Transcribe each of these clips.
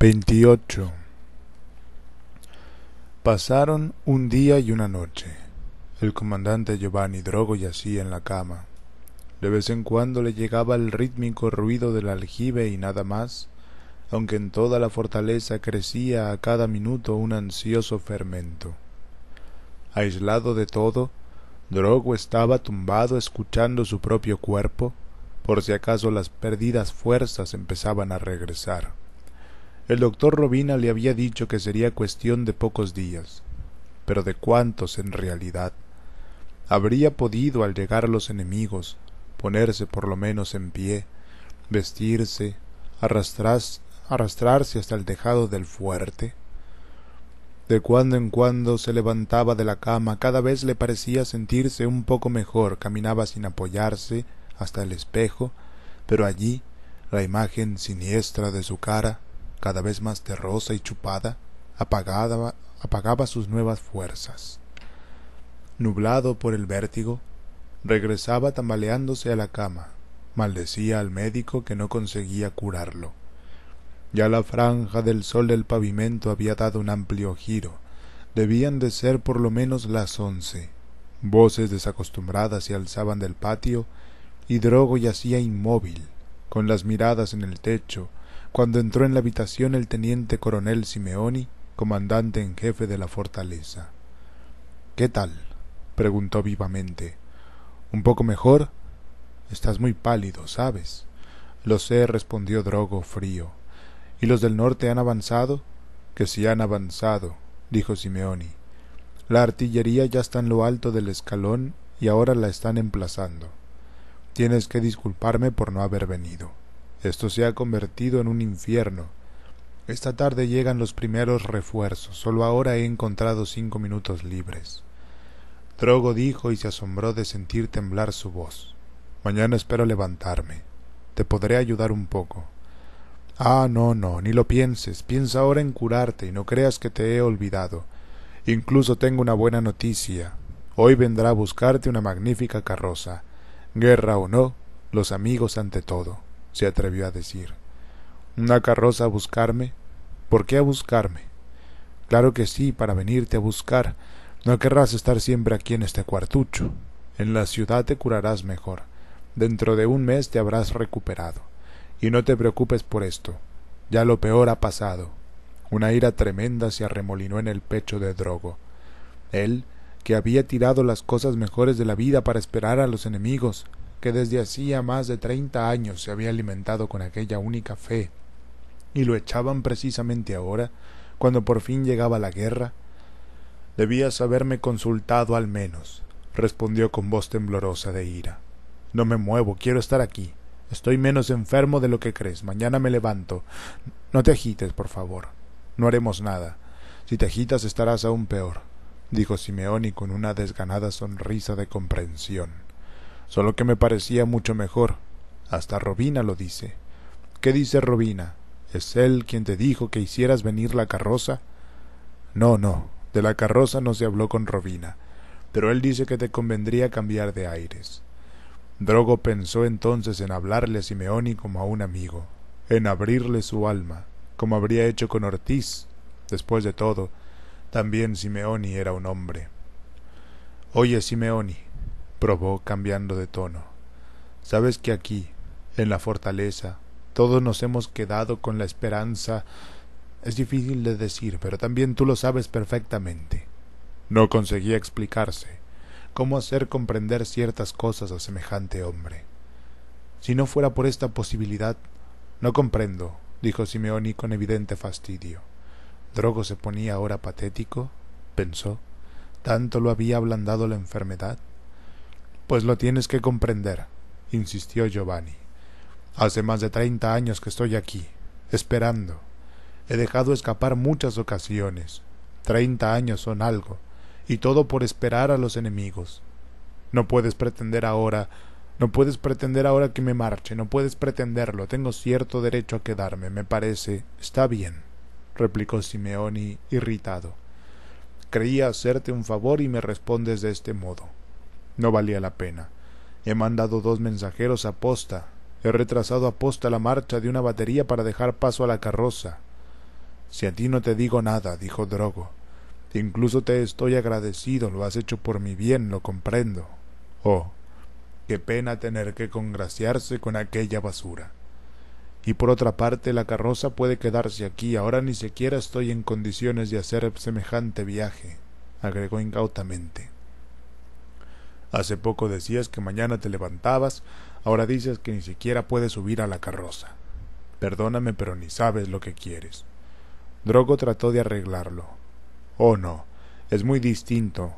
28. Pasaron un día y una noche. El comandante Giovanni Drogo yacía en la cama. De vez en cuando le llegaba el rítmico ruido del aljibe y nada más, aunque en toda la fortaleza crecía a cada minuto un ansioso fermento. Aislado de todo, Drogo estaba tumbado escuchando su propio cuerpo, por si acaso las perdidas fuerzas empezaban a regresar. El doctor Robina le había dicho que sería cuestión de pocos días, pero de cuántos en realidad. Habría podido, al llegar a los enemigos, ponerse por lo menos en pie, vestirse, arrastrarse hasta el tejado del fuerte. De cuando en cuando se levantaba de la cama, cada vez le parecía sentirse un poco mejor, caminaba sin apoyarse hasta el espejo, pero allí la imagen siniestra de su cara cada vez más terrosa y chupada, apagaba, apagaba sus nuevas fuerzas. Nublado por el vértigo, regresaba tambaleándose a la cama, maldecía al médico que no conseguía curarlo. Ya la franja del sol del pavimento había dado un amplio giro. Debían de ser por lo menos las once. Voces desacostumbradas se alzaban del patio y Drogo yacía inmóvil, con las miradas en el techo, cuando entró en la habitación el teniente coronel Simeoni, comandante en jefe de la fortaleza. ¿Qué tal? preguntó vivamente. ¿Un poco mejor? Estás muy pálido, ¿sabes? Lo sé, respondió Drogo frío. ¿Y los del norte han avanzado? Que sí han avanzado, dijo Simeoni. La artillería ya está en lo alto del escalón y ahora la están emplazando. Tienes que disculparme por no haber venido. Esto se ha convertido en un infierno. Esta tarde llegan los primeros refuerzos. Solo ahora he encontrado cinco minutos libres. Drogo dijo y se asombró de sentir temblar su voz. Mañana espero levantarme. Te podré ayudar un poco. Ah, no, no, ni lo pienses. Piensa ahora en curarte y no creas que te he olvidado. Incluso tengo una buena noticia. Hoy vendrá a buscarte una magnífica carroza. Guerra o no, los amigos ante todo se atrevió a decir. ¿Una carroza a buscarme? ¿Por qué a buscarme? Claro que sí, para venirte a buscar. No querrás estar siempre aquí en este cuartucho. En la ciudad te curarás mejor. Dentro de un mes te habrás recuperado. Y no te preocupes por esto. Ya lo peor ha pasado. Una ira tremenda se arremolinó en el pecho de Drogo. Él, que había tirado las cosas mejores de la vida para esperar a los enemigos, que desde hacía más de treinta años se había alimentado con aquella única fe, y lo echaban precisamente ahora, cuando por fin llegaba la guerra? Debías haberme consultado al menos, respondió con voz temblorosa de ira. No me muevo, quiero estar aquí. Estoy menos enfermo de lo que crees. Mañana me levanto. No te agites, por favor. No haremos nada. Si te agitas estarás aún peor, dijo Simeoni con una desganada sonrisa de comprensión solo que me parecía mucho mejor. Hasta Robina lo dice. ¿Qué dice Robina? ¿Es él quien te dijo que hicieras venir la carroza? No, no, de la carroza no se habló con Robina, pero él dice que te convendría cambiar de aires. Drogo pensó entonces en hablarle a Simeoni como a un amigo, en abrirle su alma, como habría hecho con Ortiz. Después de todo, también Simeoni era un hombre. Oye, Simeoni, probó cambiando de tono. Sabes que aquí, en la fortaleza, todos nos hemos quedado con la esperanza. Es difícil de decir, pero también tú lo sabes perfectamente. No conseguía explicarse cómo hacer comprender ciertas cosas a semejante hombre. Si no fuera por esta posibilidad, no comprendo, dijo Simeoni con evidente fastidio. Drogo se ponía ahora patético, pensó. Tanto lo había ablandado la enfermedad. Pues lo tienes que comprender, insistió Giovanni. Hace más de treinta años que estoy aquí, esperando. He dejado escapar muchas ocasiones. Treinta años son algo, y todo por esperar a los enemigos. No puedes pretender ahora, no puedes pretender ahora que me marche, no puedes pretenderlo, tengo cierto derecho a quedarme, me parece. Está bien, replicó Simeoni, irritado. Creía hacerte un favor y me respondes de este modo. No valía la pena. He mandado dos mensajeros a posta. He retrasado a posta la marcha de una batería para dejar paso a la carroza. Si a ti no te digo nada, dijo Drogo. Incluso te estoy agradecido, lo has hecho por mi bien, lo comprendo. Oh, qué pena tener que congraciarse con aquella basura. Y por otra parte, la carroza puede quedarse aquí, ahora ni siquiera estoy en condiciones de hacer semejante viaje, agregó incautamente. Hace poco decías que mañana te levantabas, ahora dices que ni siquiera puedes subir a la carroza. Perdóname, pero ni sabes lo que quieres. Drogo trató de arreglarlo. Oh no, es muy distinto.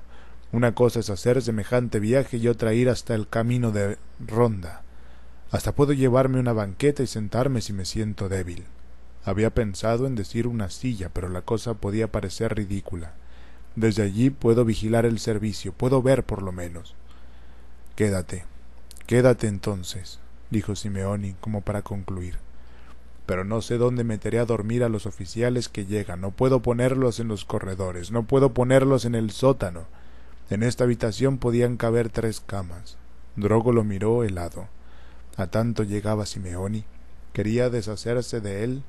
Una cosa es hacer semejante viaje y otra ir hasta el camino de ronda. Hasta puedo llevarme una banqueta y sentarme si me siento débil. Había pensado en decir una silla, pero la cosa podía parecer ridícula. Desde allí puedo vigilar el servicio, puedo ver por lo menos. Quédate, quédate entonces, dijo Simeoni como para concluir. Pero no sé dónde meteré a dormir a los oficiales que llegan. No puedo ponerlos en los corredores, no puedo ponerlos en el sótano. En esta habitación podían caber tres camas. Drogo lo miró helado. A tanto llegaba Simeoni. Quería deshacerse de él,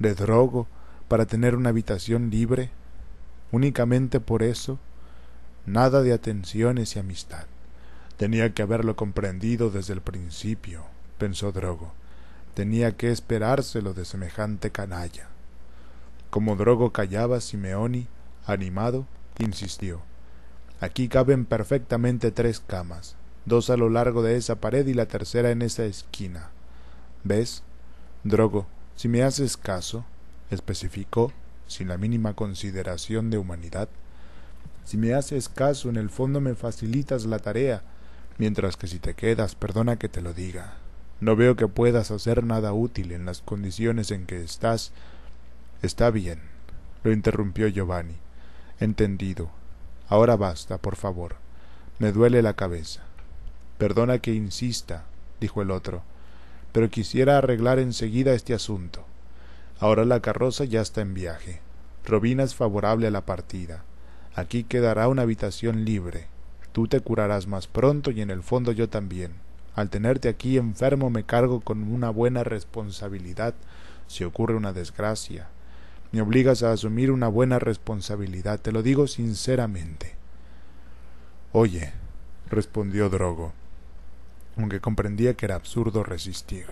de Drogo, para tener una habitación libre. Únicamente por eso, nada de atenciones y amistad. Tenía que haberlo comprendido desde el principio, pensó Drogo. Tenía que esperárselo de semejante canalla. Como Drogo callaba, Simeoni, animado, insistió. Aquí caben perfectamente tres camas, dos a lo largo de esa pared y la tercera en esa esquina. ¿Ves? Drogo, si me haces caso, especificó, sin la mínima consideración de humanidad, si me haces caso, en el fondo me facilitas la tarea, Mientras que si te quedas, perdona que te lo diga. No veo que puedas hacer nada útil en las condiciones en que estás. Está bien, lo interrumpió Giovanni. Entendido. Ahora basta, por favor. Me duele la cabeza. Perdona que insista, dijo el otro, pero quisiera arreglar enseguida este asunto. Ahora la carroza ya está en viaje. Robina es favorable a la partida. Aquí quedará una habitación libre. Tú te curarás más pronto y en el fondo yo también. Al tenerte aquí enfermo me cargo con una buena responsabilidad si ocurre una desgracia. Me obligas a asumir una buena responsabilidad, te lo digo sinceramente. Oye, respondió Drogo, aunque comprendía que era absurdo resistir.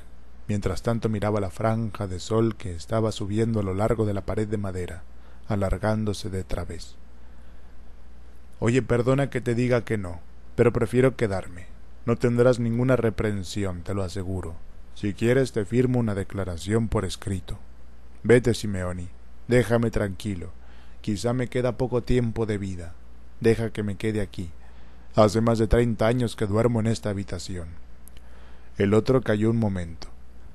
Mientras tanto miraba la franja de sol que estaba subiendo a lo largo de la pared de madera, alargándose de través. Oye, perdona que te diga que no, pero prefiero quedarme. No tendrás ninguna reprensión, te lo aseguro. Si quieres te firmo una declaración por escrito. Vete, Simeoni, déjame tranquilo. Quizá me queda poco tiempo de vida. Deja que me quede aquí. Hace más de treinta años que duermo en esta habitación. El otro cayó un momento.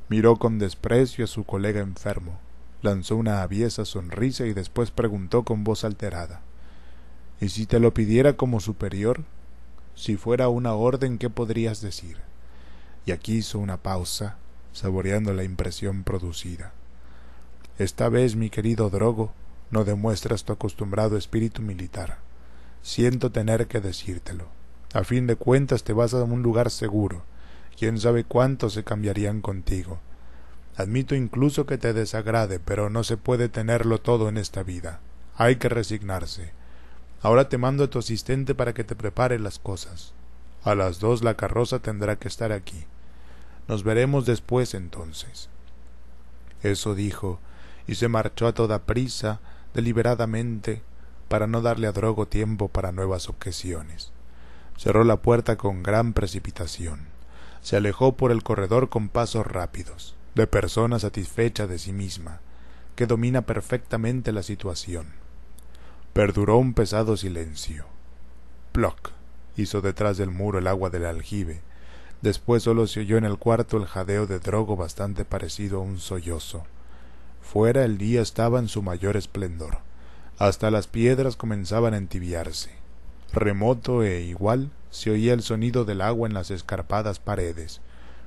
Miró con desprecio a su colega enfermo. Lanzó una aviesa sonrisa y después preguntó con voz alterada ¿Y si te lo pidiera como superior? Si fuera una orden, ¿qué podrías decir? Y aquí hizo una pausa, saboreando la impresión producida. Esta vez, mi querido Drogo, no demuestras tu acostumbrado espíritu militar. Siento tener que decírtelo. A fin de cuentas te vas a un lugar seguro. Quién sabe cuántos se cambiarían contigo. Admito incluso que te desagrade, pero no se puede tenerlo todo en esta vida. Hay que resignarse. Ahora te mando a tu asistente para que te prepare las cosas. A las dos la carroza tendrá que estar aquí. Nos veremos después entonces. Eso dijo, y se marchó a toda prisa, deliberadamente, para no darle a Drogo tiempo para nuevas objeciones. Cerró la puerta con gran precipitación. Se alejó por el corredor con pasos rápidos, de persona satisfecha de sí misma, que domina perfectamente la situación. Perduró un pesado silencio. Ploc hizo detrás del muro el agua del aljibe. Después solo se oyó en el cuarto el jadeo de Drogo bastante parecido a un sollozo. Fuera el día estaba en su mayor esplendor. Hasta las piedras comenzaban a entibiarse. Remoto e igual se oía el sonido del agua en las escarpadas paredes.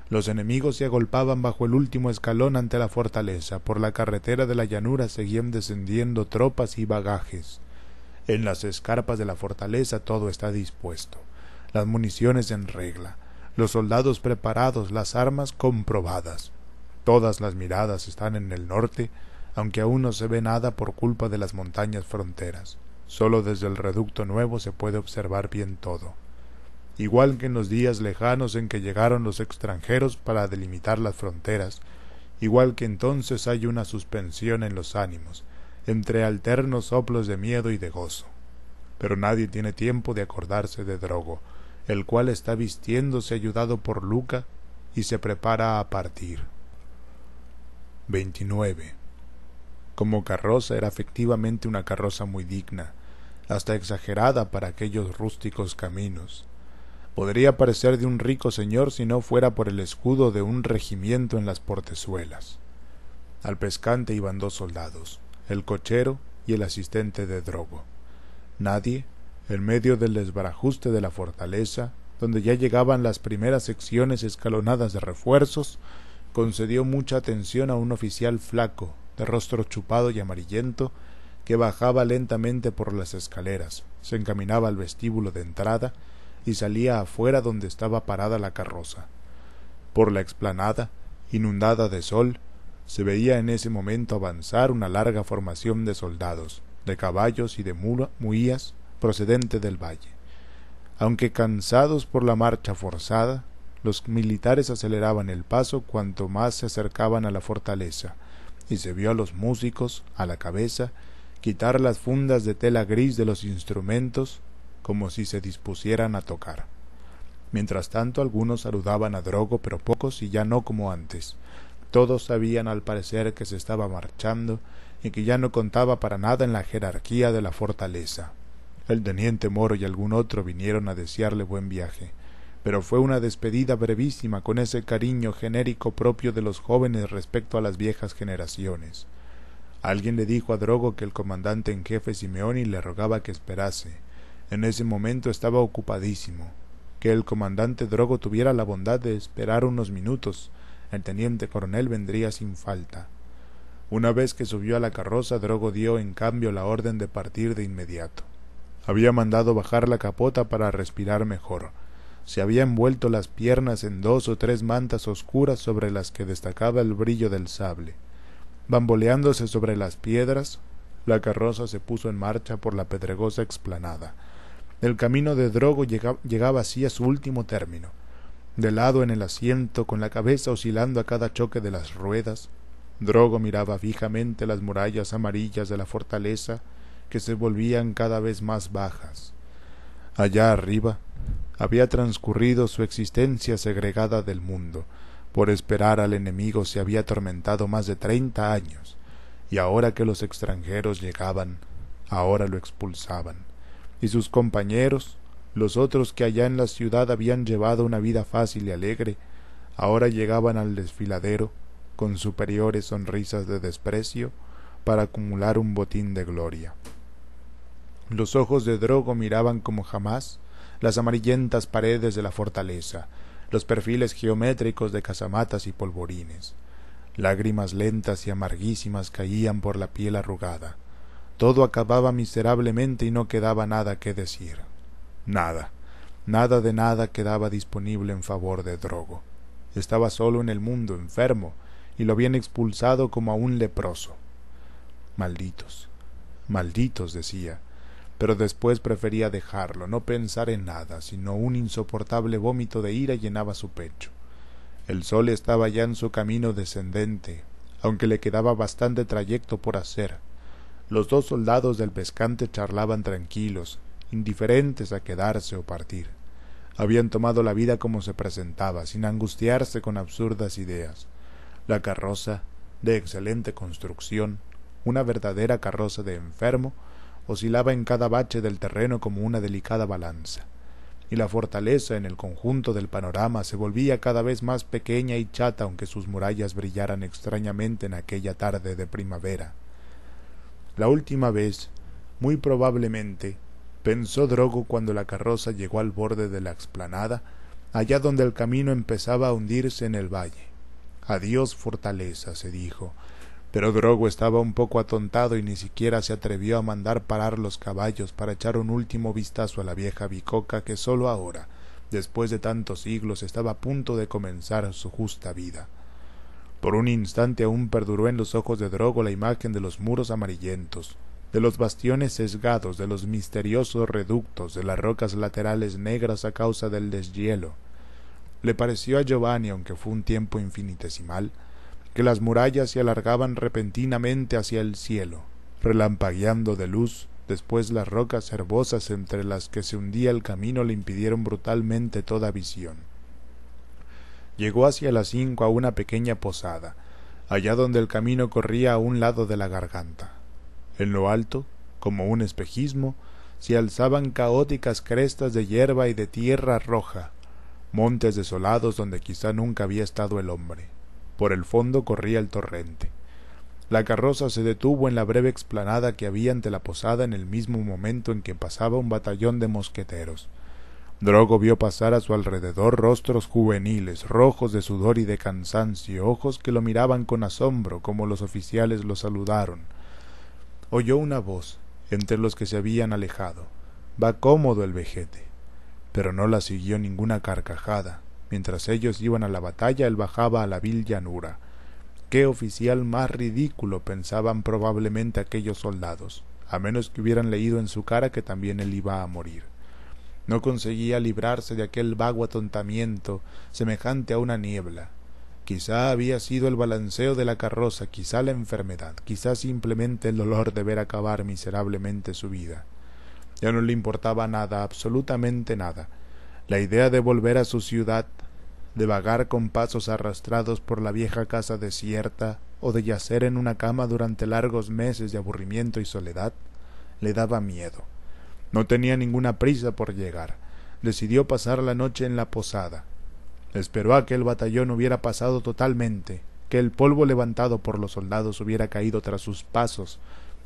Los enemigos se agolpaban bajo el último escalón ante la fortaleza. Por la carretera de la llanura seguían descendiendo tropas y bagajes. En las escarpas de la fortaleza todo está dispuesto, las municiones en regla, los soldados preparados, las armas comprobadas. Todas las miradas están en el norte, aunque aún no se ve nada por culpa de las montañas fronteras. Solo desde el reducto nuevo se puede observar bien todo. Igual que en los días lejanos en que llegaron los extranjeros para delimitar las fronteras, igual que entonces hay una suspensión en los ánimos, entre alternos soplos de miedo y de gozo. Pero nadie tiene tiempo de acordarse de Drogo, el cual está vistiéndose ayudado por Luca y se prepara a partir. 29. Como carroza era efectivamente una carroza muy digna, hasta exagerada para aquellos rústicos caminos. Podría parecer de un rico señor si no fuera por el escudo de un regimiento en las portezuelas. Al pescante iban dos soldados, el cochero y el asistente de Drogo. Nadie, en medio del desbarajuste de la fortaleza, donde ya llegaban las primeras secciones escalonadas de refuerzos, concedió mucha atención a un oficial flaco, de rostro chupado y amarillento, que bajaba lentamente por las escaleras, se encaminaba al vestíbulo de entrada y salía afuera donde estaba parada la carroza. Por la explanada, inundada de sol, se veía en ese momento avanzar una larga formación de soldados, de caballos y de muías procedente del valle. Aunque cansados por la marcha forzada, los militares aceleraban el paso cuanto más se acercaban a la fortaleza, y se vio a los músicos, a la cabeza, quitar las fundas de tela gris de los instrumentos como si se dispusieran a tocar. Mientras tanto algunos saludaban a Drogo, pero pocos y ya no como antes. Todos sabían al parecer que se estaba marchando y que ya no contaba para nada en la jerarquía de la fortaleza. El teniente Moro y algún otro vinieron a desearle buen viaje, pero fue una despedida brevísima con ese cariño genérico propio de los jóvenes respecto a las viejas generaciones. Alguien le dijo a Drogo que el comandante en jefe Simeoni le rogaba que esperase. En ese momento estaba ocupadísimo. Que el comandante Drogo tuviera la bondad de esperar unos minutos, el teniente coronel vendría sin falta. Una vez que subió a la carroza, Drogo dio en cambio la orden de partir de inmediato. Había mandado bajar la capota para respirar mejor. Se había envuelto las piernas en dos o tres mantas oscuras sobre las que destacaba el brillo del sable. Bamboleándose sobre las piedras, la carroza se puso en marcha por la pedregosa explanada. El camino de Drogo llegaba, así a su último término. De lado en el asiento, con la cabeza oscilando a cada choque de las ruedas, Drogo miraba fijamente las murallas amarillas de la fortaleza que se volvían cada vez más bajas. Allá arriba había transcurrido su existencia segregada del mundo. Por esperar al enemigo se había atormentado más de treinta años, y ahora que los extranjeros llegaban, ahora lo expulsaban, y sus compañeros, los otros que allá en la ciudad habían llevado una vida fácil y alegre, ahora llegaban al desfiladero con superiores sonrisas de desprecio para acumular un botín de gloria. Los ojos de Drogo miraban como jamás las amarillentas paredes de la fortaleza, los perfiles geométricos de casamatas y polvorines. Lágrimas lentas y amarguísimas caían por la piel arrugada. Todo acababa miserablemente y no quedaba nada que decir. Nada, nada de nada quedaba disponible en favor de Drogo. Estaba solo en el mundo, enfermo, y lo habían expulsado como a un leproso. Malditos, malditos, decía, pero después prefería dejarlo, no pensar en nada, sino un insoportable vómito de ira llenaba su pecho. El sol estaba ya en su camino descendente, aunque le quedaba bastante trayecto por hacer. Los dos soldados del pescante charlaban tranquilos, indiferentes a quedarse o partir. Habían tomado la vida como se presentaba, sin angustiarse con absurdas ideas. La carroza, de excelente construcción, una verdadera carroza de enfermo, oscilaba en cada bache del terreno como una delicada balanza, y la fortaleza en el conjunto del panorama se volvía cada vez más pequeña y chata aunque sus murallas brillaran extrañamente en aquella tarde de primavera. La última vez, muy probablemente, pensó Drogo cuando la carroza llegó al borde de la explanada, allá donde el camino empezaba a hundirse en el valle. Adiós fortaleza, se dijo. Pero Drogo estaba un poco atontado y ni siquiera se atrevió a mandar parar los caballos para echar un último vistazo a la vieja bicoca que sólo ahora, después de tantos siglos, estaba a punto de comenzar su justa vida. Por un instante aún perduró en los ojos de Drogo la imagen de los muros amarillentos, de los bastiones sesgados, de los misteriosos reductos, de las rocas laterales negras a causa del deshielo. Le pareció a Giovanni, aunque fue un tiempo infinitesimal, que las murallas se alargaban repentinamente hacia el cielo, relampagueando de luz, después las rocas herbosas entre las que se hundía el camino le impidieron brutalmente toda visión. Llegó hacia las cinco a una pequeña posada, allá donde el camino corría a un lado de la garganta. En lo alto, como un espejismo, se alzaban caóticas crestas de hierba y de tierra roja, montes desolados donde quizá nunca había estado el hombre. Por el fondo corría el torrente. La carroza se detuvo en la breve explanada que había ante la posada en el mismo momento en que pasaba un batallón de mosqueteros. Drogo vio pasar a su alrededor rostros juveniles, rojos de sudor y de cansancio, ojos que lo miraban con asombro como los oficiales lo saludaron, oyó una voz entre los que se habían alejado. Va cómodo el vejete. Pero no la siguió ninguna carcajada. Mientras ellos iban a la batalla, él bajaba a la vil llanura. Qué oficial más ridículo pensaban probablemente aquellos soldados, a menos que hubieran leído en su cara que también él iba a morir. No conseguía librarse de aquel vago atontamiento semejante a una niebla, Quizá había sido el balanceo de la carroza, quizá la enfermedad, quizá simplemente el dolor de ver acabar miserablemente su vida. Ya no le importaba nada, absolutamente nada. La idea de volver a su ciudad, de vagar con pasos arrastrados por la vieja casa desierta, o de yacer en una cama durante largos meses de aburrimiento y soledad, le daba miedo. No tenía ninguna prisa por llegar. Decidió pasar la noche en la posada, Esperó a que el batallón hubiera pasado totalmente, que el polvo levantado por los soldados hubiera caído tras sus pasos,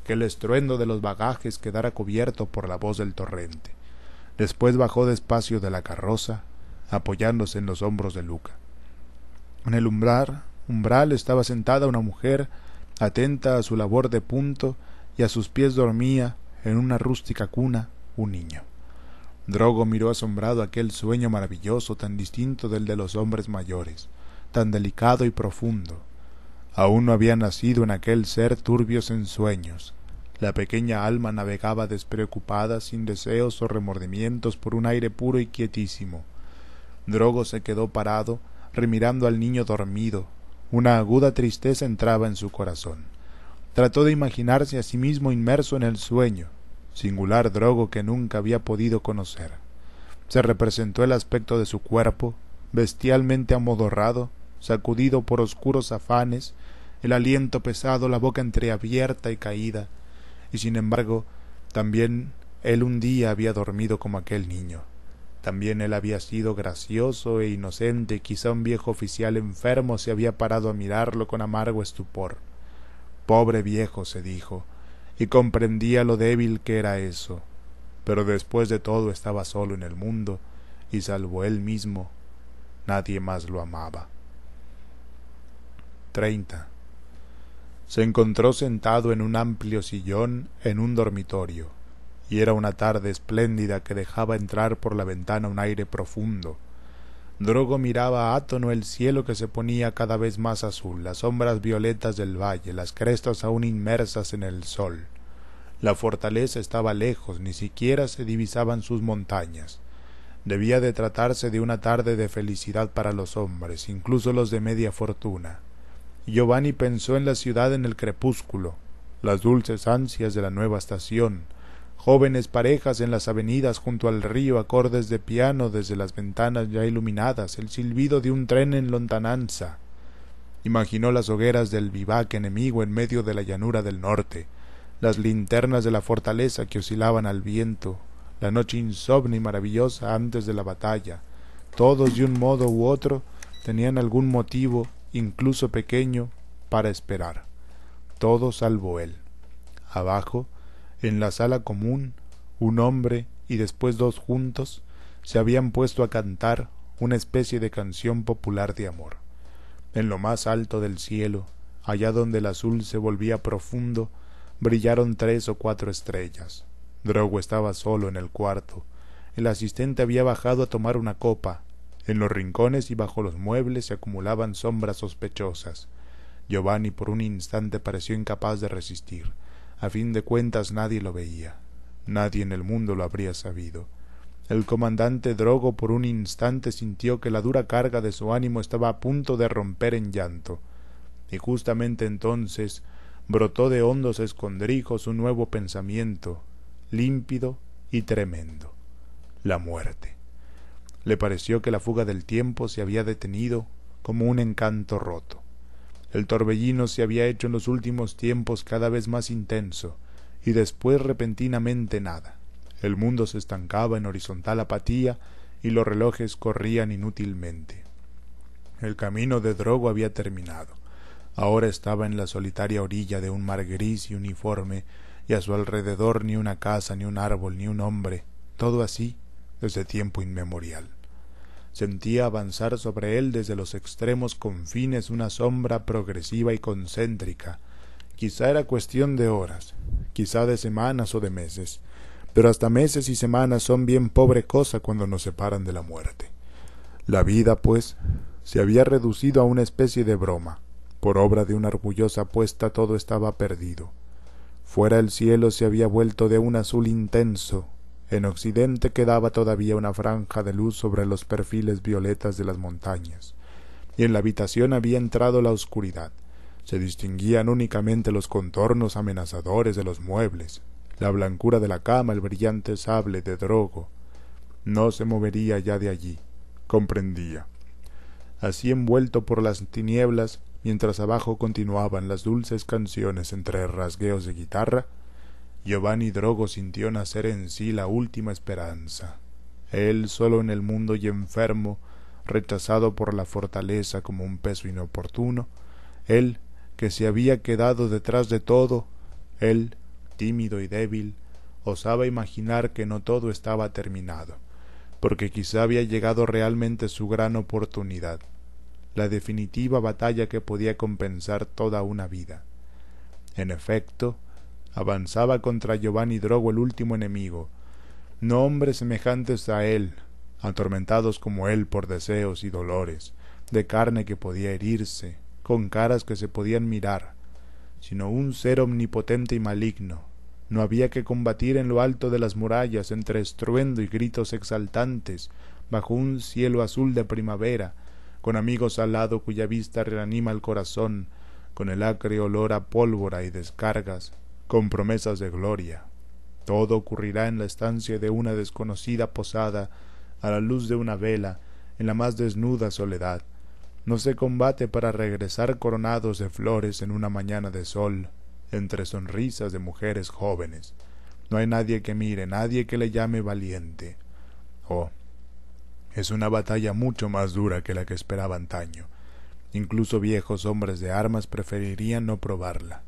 que el estruendo de los bagajes quedara cubierto por la voz del torrente. Después bajó despacio de la carroza, apoyándose en los hombros de Luca. En el umbral, umbral estaba sentada una mujer, atenta a su labor de punto, y a sus pies dormía, en una rústica cuna, un niño. Drogo miró asombrado aquel sueño maravilloso tan distinto del de los hombres mayores, tan delicado y profundo. Aún no había nacido en aquel ser turbios ensueños. La pequeña alma navegaba despreocupada, sin deseos o remordimientos, por un aire puro y quietísimo. Drogo se quedó parado, remirando al niño dormido. Una aguda tristeza entraba en su corazón. Trató de imaginarse a sí mismo inmerso en el sueño, singular drogo que nunca había podido conocer. Se representó el aspecto de su cuerpo, bestialmente amodorrado, sacudido por oscuros afanes, el aliento pesado, la boca entreabierta y caída, y sin embargo, también él un día había dormido como aquel niño. También él había sido gracioso e inocente, quizá un viejo oficial enfermo se había parado a mirarlo con amargo estupor. Pobre viejo, se dijo, y comprendía lo débil que era eso. Pero después de todo estaba solo en el mundo, y salvo él mismo, nadie más lo amaba. 30. Se encontró sentado en un amplio sillón en un dormitorio, y era una tarde espléndida que dejaba entrar por la ventana un aire profundo, Drogo miraba átono el cielo que se ponía cada vez más azul, las sombras violetas del valle, las crestas aún inmersas en el sol. La fortaleza estaba lejos, ni siquiera se divisaban sus montañas. Debía de tratarse de una tarde de felicidad para los hombres, incluso los de media fortuna. Giovanni pensó en la ciudad en el crepúsculo, las dulces ansias de la nueva estación, jóvenes parejas en las avenidas junto al río, acordes de piano desde las ventanas ya iluminadas, el silbido de un tren en lontananza. Imaginó las hogueras del vivac enemigo en medio de la llanura del norte, las linternas de la fortaleza que oscilaban al viento, la noche insomne y maravillosa antes de la batalla. Todos de un modo u otro tenían algún motivo, incluso pequeño, para esperar. Todo salvo él. Abajo, en la sala común un hombre y después dos juntos se habían puesto a cantar una especie de canción popular de amor. En lo más alto del cielo, allá donde el azul se volvía profundo, brillaron tres o cuatro estrellas. Drogo estaba solo en el cuarto. El asistente había bajado a tomar una copa. En los rincones y bajo los muebles se acumulaban sombras sospechosas. Giovanni por un instante pareció incapaz de resistir. A fin de cuentas nadie lo veía. Nadie en el mundo lo habría sabido. El comandante Drogo por un instante sintió que la dura carga de su ánimo estaba a punto de romper en llanto, y justamente entonces brotó de hondos escondrijos un nuevo pensamiento, límpido y tremendo la muerte. Le pareció que la fuga del tiempo se había detenido como un encanto roto. El torbellino se había hecho en los últimos tiempos cada vez más intenso, y después repentinamente nada. El mundo se estancaba en horizontal apatía y los relojes corrían inútilmente. El camino de Drogo había terminado. Ahora estaba en la solitaria orilla de un mar gris y uniforme, y a su alrededor ni una casa, ni un árbol, ni un hombre, todo así desde tiempo inmemorial sentía avanzar sobre él desde los extremos confines una sombra progresiva y concéntrica. Quizá era cuestión de horas, quizá de semanas o de meses, pero hasta meses y semanas son bien pobre cosa cuando nos separan de la muerte. La vida, pues, se había reducido a una especie de broma. Por obra de una orgullosa apuesta todo estaba perdido. Fuera el cielo se había vuelto de un azul intenso, en occidente quedaba todavía una franja de luz sobre los perfiles violetas de las montañas, y en la habitación había entrado la oscuridad. Se distinguían únicamente los contornos amenazadores de los muebles, la blancura de la cama, el brillante sable de drogo. No se movería ya de allí, comprendía. Así envuelto por las tinieblas, mientras abajo continuaban las dulces canciones entre rasgueos de guitarra, Giovanni Drogo sintió nacer en sí la última esperanza. Él solo en el mundo y enfermo, rechazado por la fortaleza como un peso inoportuno, él que se había quedado detrás de todo, él, tímido y débil, osaba imaginar que no todo estaba terminado, porque quizá había llegado realmente su gran oportunidad, la definitiva batalla que podía compensar toda una vida. En efecto, avanzaba contra Giovanni Drogo el último enemigo. No hombres semejantes a él, atormentados como él por deseos y dolores, de carne que podía herirse, con caras que se podían mirar, sino un ser omnipotente y maligno. No había que combatir en lo alto de las murallas entre estruendo y gritos exaltantes, bajo un cielo azul de primavera, con amigos al lado cuya vista reanima el corazón, con el acre olor a pólvora y descargas, con promesas de gloria. Todo ocurrirá en la estancia de una desconocida posada, a la luz de una vela, en la más desnuda soledad. No se combate para regresar coronados de flores en una mañana de sol, entre sonrisas de mujeres jóvenes. No hay nadie que mire, nadie que le llame valiente. Oh, es una batalla mucho más dura que la que esperaba antaño. Incluso viejos hombres de armas preferirían no probarla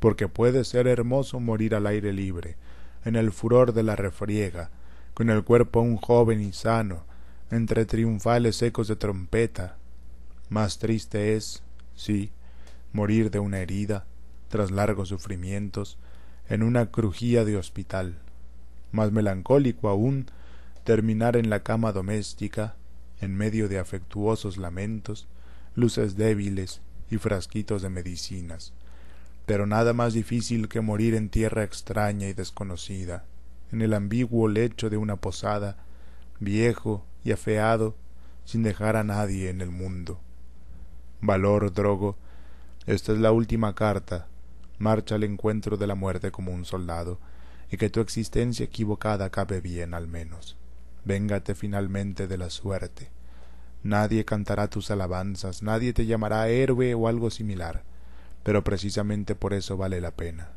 porque puede ser hermoso morir al aire libre, en el furor de la refriega, con el cuerpo aún joven y sano, entre triunfales ecos de trompeta. Más triste es, sí, morir de una herida, tras largos sufrimientos, en una crujía de hospital. Más melancólico aún, terminar en la cama doméstica, en medio de afectuosos lamentos, luces débiles y frasquitos de medicinas pero nada más difícil que morir en tierra extraña y desconocida, en el ambiguo lecho de una posada, viejo y afeado, sin dejar a nadie en el mundo. Valor, Drogo, esta es la última carta. Marcha al encuentro de la muerte como un soldado, y que tu existencia equivocada cabe bien al menos. Véngate finalmente de la suerte. Nadie cantará tus alabanzas, nadie te llamará héroe o algo similar pero precisamente por eso vale la pena.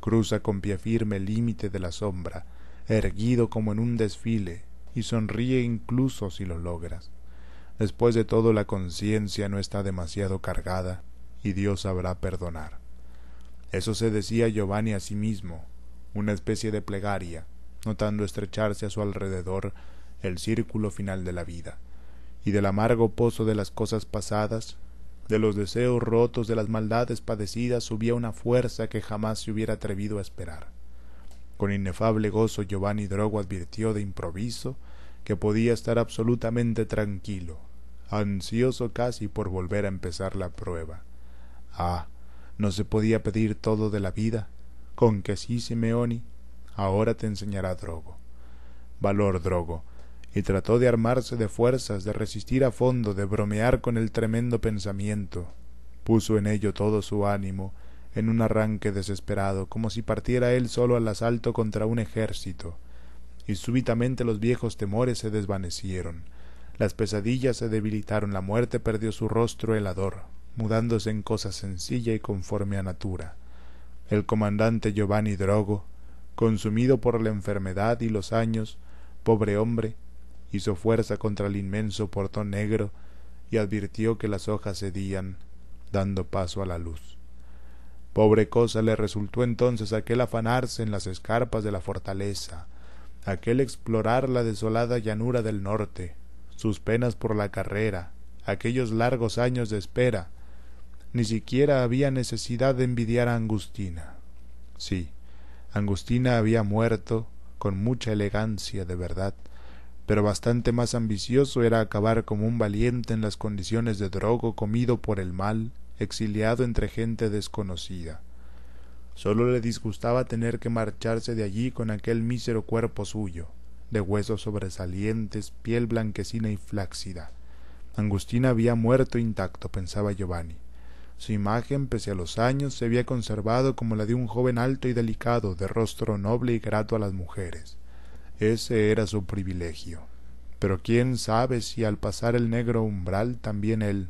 Cruza con pie firme el límite de la sombra, erguido como en un desfile, y sonríe incluso si lo logras. Después de todo la conciencia no está demasiado cargada, y Dios sabrá perdonar. Eso se decía Giovanni a sí mismo, una especie de plegaria, notando estrecharse a su alrededor el círculo final de la vida, y del amargo pozo de las cosas pasadas de los deseos rotos, de las maldades padecidas, subía una fuerza que jamás se hubiera atrevido a esperar. Con inefable gozo Giovanni Drogo advirtió de improviso que podía estar absolutamente tranquilo, ansioso casi por volver a empezar la prueba. Ah, no se podía pedir todo de la vida, con que sí, Simeoni, ahora te enseñará Drogo. Valor, Drogo, y trató de armarse de fuerzas, de resistir a fondo, de bromear con el tremendo pensamiento. Puso en ello todo su ánimo, en un arranque desesperado, como si partiera él solo al asalto contra un ejército. Y súbitamente los viejos temores se desvanecieron. Las pesadillas se debilitaron, la muerte perdió su rostro helador, mudándose en cosa sencilla y conforme a natura. El comandante Giovanni Drogo, consumido por la enfermedad y los años, pobre hombre, hizo fuerza contra el inmenso portón negro y advirtió que las hojas cedían, dando paso a la luz. Pobre cosa le resultó entonces aquel afanarse en las escarpas de la fortaleza, aquel explorar la desolada llanura del norte, sus penas por la carrera, aquellos largos años de espera. Ni siquiera había necesidad de envidiar a Angustina. Sí, Angustina había muerto con mucha elegancia de verdad, pero bastante más ambicioso era acabar como un valiente en las condiciones de drogo comido por el mal, exiliado entre gente desconocida. Solo le disgustaba tener que marcharse de allí con aquel mísero cuerpo suyo, de huesos sobresalientes, piel blanquecina y flácida. Angustina había muerto intacto, pensaba Giovanni. Su imagen, pese a los años, se había conservado como la de un joven alto y delicado, de rostro noble y grato a las mujeres. Ese era su privilegio. Pero quién sabe si al pasar el negro umbral también él,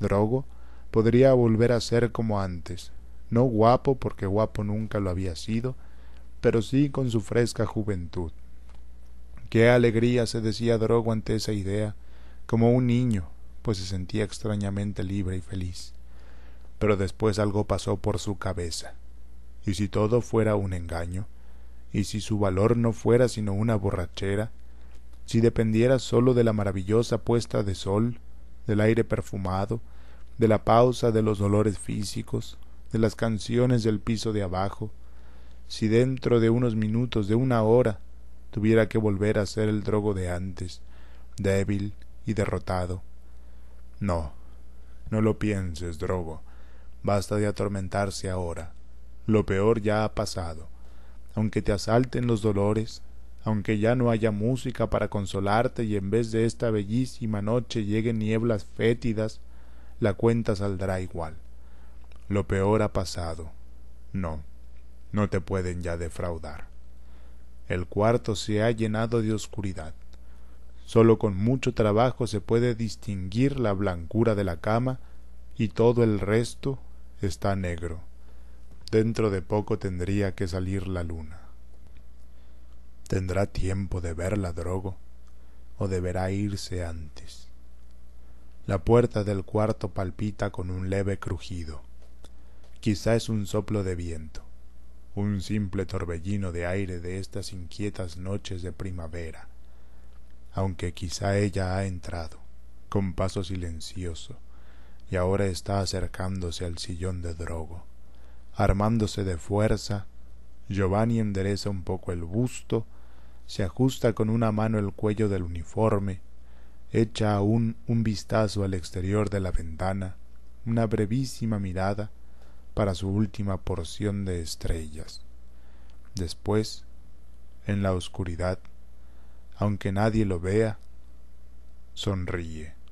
Drogo, podría volver a ser como antes, no guapo porque guapo nunca lo había sido, pero sí con su fresca juventud. Qué alegría se decía Drogo ante esa idea, como un niño, pues se sentía extrañamente libre y feliz. Pero después algo pasó por su cabeza. ¿Y si todo fuera un engaño? y si su valor no fuera sino una borrachera, si dependiera sólo de la maravillosa puesta de sol, del aire perfumado, de la pausa de los dolores físicos, de las canciones del piso de abajo, si dentro de unos minutos, de una hora, tuviera que volver a ser el drogo de antes, débil y derrotado. No, no lo pienses, drogo. Basta de atormentarse ahora. Lo peor ya ha pasado aunque te asalten los dolores, aunque ya no haya música para consolarte y en vez de esta bellísima noche lleguen nieblas fétidas, la cuenta saldrá igual. Lo peor ha pasado. No, no te pueden ya defraudar. El cuarto se ha llenado de oscuridad. Sólo con mucho trabajo se puede distinguir la blancura de la cama y todo el resto está negro. Dentro de poco tendría que salir la luna. ¿Tendrá tiempo de verla Drogo? ¿O deberá irse antes? La puerta del cuarto palpita con un leve crujido. Quizá es un soplo de viento, un simple torbellino de aire de estas inquietas noches de primavera, aunque quizá ella ha entrado, con paso silencioso, y ahora está acercándose al sillón de Drogo. Armándose de fuerza, Giovanni endereza un poco el busto, se ajusta con una mano el cuello del uniforme, echa aún un vistazo al exterior de la ventana, una brevísima mirada para su última porción de estrellas. Después, en la oscuridad, aunque nadie lo vea, sonríe.